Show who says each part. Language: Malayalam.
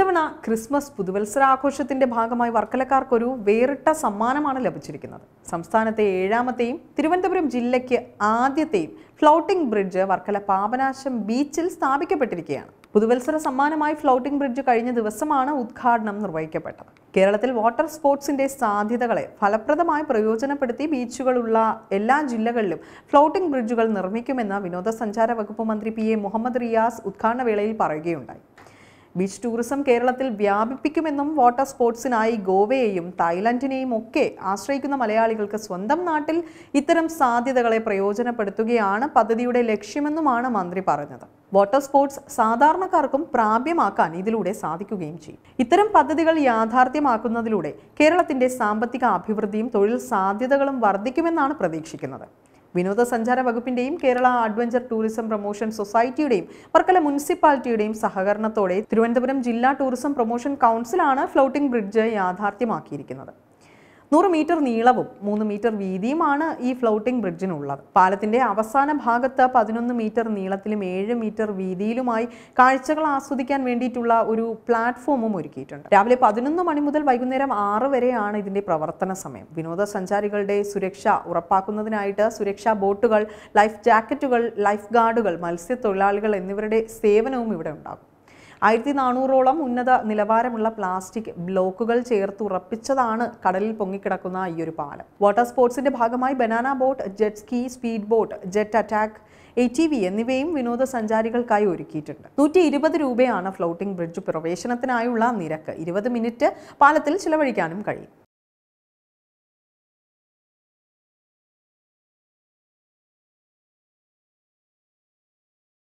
Speaker 1: ഇത്തവണ ക്രിസ്മസ് പുതുവത്സരാഘോഷത്തിന്റെ ഭാഗമായി വർക്കലക്കാർക്കൊരു വേറിട്ട സമ്മാനമാണ് ലഭിച്ചിരിക്കുന്നത് സംസ്ഥാനത്തെ ഏഴാമത്തെയും തിരുവനന്തപുരം ജില്ലയ്ക്ക് ആദ്യത്തെയും ഫ്ലോട്ടിംഗ് ബ്രിഡ്ജ് വർക്കല പാപനാശം ബീച്ചിൽ സ്ഥാപിക്കപ്പെട്ടിരിക്കുകയാണ് പുതുവത്സര സമ്മാനമായി ഫ്ലോട്ടിംഗ് ബ്രിഡ്ജ് കഴിഞ്ഞ ദിവസമാണ് ഉദ്ഘാടനം നിർവഹിക്കപ്പെട്ടത് കേരളത്തിൽ വാട്ടർ സ്പോർട്സിന്റെ സാധ്യതകളെ ഫലപ്രദമായി പ്രയോജനപ്പെടുത്തി ബീച്ചുകളുള്ള എല്ലാ ജില്ലകളിലും ഫ്ലോട്ടിംഗ് ബ്രിഡ്ജുകൾ നിർമ്മിക്കുമെന്ന് വിനോദസഞ്ചാര വകുപ്പ് മന്ത്രി പി എ മുഹമ്മദ് റിയാസ് ഉദ്ഘാടന വേളയിൽ പറയുകയുണ്ടായി ബീച്ച് ടൂറിസം കേരളത്തിൽ വ്യാപിപ്പിക്കുമെന്നും വാട്ടർ സ്പോർട്സിനായി ഗോവയെയും തായ്ലൻഡിനെയും ഒക്കെ ആശ്രയിക്കുന്ന മലയാളികൾക്ക് സ്വന്തം നാട്ടിൽ ഇത്തരം സാധ്യതകളെ പ്രയോജനപ്പെടുത്തുകയാണ് പദ്ധതിയുടെ ലക്ഷ്യമെന്നുമാണ് മന്ത്രി പറഞ്ഞത് വാട്ടർ സ്പോർട്സ് സാധാരണക്കാർക്കും പ്രാപ്യമാക്കാൻ ഇതിലൂടെ സാധിക്കുകയും ചെയ്യും ഇത്തരം പദ്ധതികൾ യാഥാർത്ഥ്യമാക്കുന്നതിലൂടെ കേരളത്തിന്റെ സാമ്പത്തിക അഭിവൃദ്ധിയും തൊഴിൽ സാധ്യതകളും വർദ്ധിക്കുമെന്നാണ് പ്രതീക്ഷിക്കുന്നത് വിനോദസഞ്ചാര വകുപ്പിന്റെയും കേരള അഡ്വഞ്ചർ ടൂറിസം പ്രൊമോഷൻ സൊസൈറ്റിയുടെയും വർക്കല മുനിസിപ്പാലിറ്റിയുടെയും സഹകരണത്തോടെ തിരുവനന്തപുരം ജില്ലാ ടൂറിസം പ്രൊമോഷൻ കൗൺസിലാണ് ഫ്ലോട്ടിംഗ് ബ്രിഡ്ജ് യാഥാർത്ഥ്യമാക്കിയിരിക്കുന്നത് നൂറ് മീറ്റർ നീളവും മൂന്ന് മീറ്റർ വീതിയുമാണ് ഈ ഫ്ലോട്ടിംഗ് ബ്രിഡ്ജിനുള്ളത് പാലത്തിന്റെ അവസാന ഭാഗത്ത് പതിനൊന്ന് മീറ്റർ നീളത്തിലും ഏഴ് മീറ്റർ വീതിയിലുമായി കാഴ്ചകൾ ആസ്വദിക്കാൻ വേണ്ടിയിട്ടുള്ള ഒരു പ്ലാറ്റ്ഫോമും ഒരുക്കിയിട്ടുണ്ട് രാവിലെ പതിനൊന്ന് മണി മുതൽ വൈകുന്നേരം ആറ് വരെയാണ് ഇതിന്റെ പ്രവർത്തന സമയം വിനോദസഞ്ചാരികളുടെ സുരക്ഷ ഉറപ്പാക്കുന്നതിനായിട്ട് സുരക്ഷാ ബോട്ടുകൾ ലൈഫ് ജാക്കറ്റുകൾ ലൈഫ് ഗാർഡുകൾ മത്സ്യത്തൊഴിലാളികൾ എന്നിവരുടെ സേവനവും ഇവിടെ ഉണ്ടാകും ആയിരത്തി നാനൂറോളം ഉന്നത നിലവാരമുള്ള പ്ലാസ്റ്റിക് ബ്ലോക്കുകൾ ഉറപ്പിച്ചതാണ് കടലിൽ പൊങ്ങിക്കിടക്കുന്ന ഈ ഒരു പാലം വാട്ടർ സ്പോർട്സിന്റെ ഭാഗമായി banana boat jet ski speed boat jet attack A T V എന്നിവയും വിനോദസഞ്ചാരികൾക്കായി ഒരുക്കിയിട്ടുണ്ട് നൂറ്റി ഇരുപത് രൂപയാണ് ഫ്ലോട്ടിംഗ് ബ്രിഡ്ജ് പ്രവേശനത്തിനായുള്ള നിരക്ക് ഇരുപത് മിനിറ്റ് പാലത്തിൽ ചിലവഴിക്കാനും കഴിയും